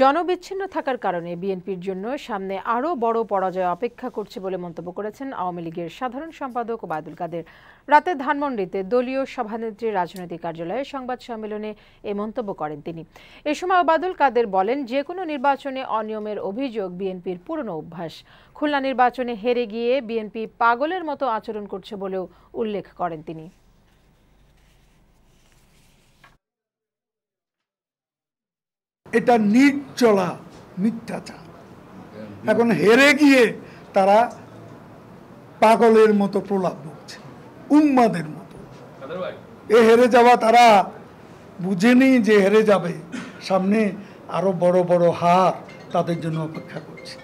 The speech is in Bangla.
জনবিচ্ছিন্ন থাকার কারণে বিএনপির জন্য সামনে আরও বড় পরাজয় অপেক্ষা করছে বলে মন্তব্য করেছেন আওয়ামী লীগের সাধারণ সম্পাদক ওবায়দুল কাদের রাতে ধানমন্ডিতে দলীয় সভানেত্রীর রাজনৈতিক কার্যালয়ে সংবাদ সম্মেলনে এ মন্তব্য করেন তিনি এ সময় ওবায়দুল কাদের বলেন যে কোনো নির্বাচনে অনিয়মের অভিযোগ বিএনপির পুরনো অভ্যাস খুলনা নির্বাচনে হেরে গিয়ে বিএনপি পাগলের মতো আচরণ করছে বলেও উল্লেখ করেন তিনি এটা নির্জলা মিথ্যাচার এখন হেরে গিয়ে তারা পাগলের মতো প্রলাপ বলছে উম্মাদের মতো এ হেরে যাওয়া তারা বুঝেনি যে হেরে যাবে সামনে আরো বড় বড় হার তাদের জন্য অপেক্ষা করছে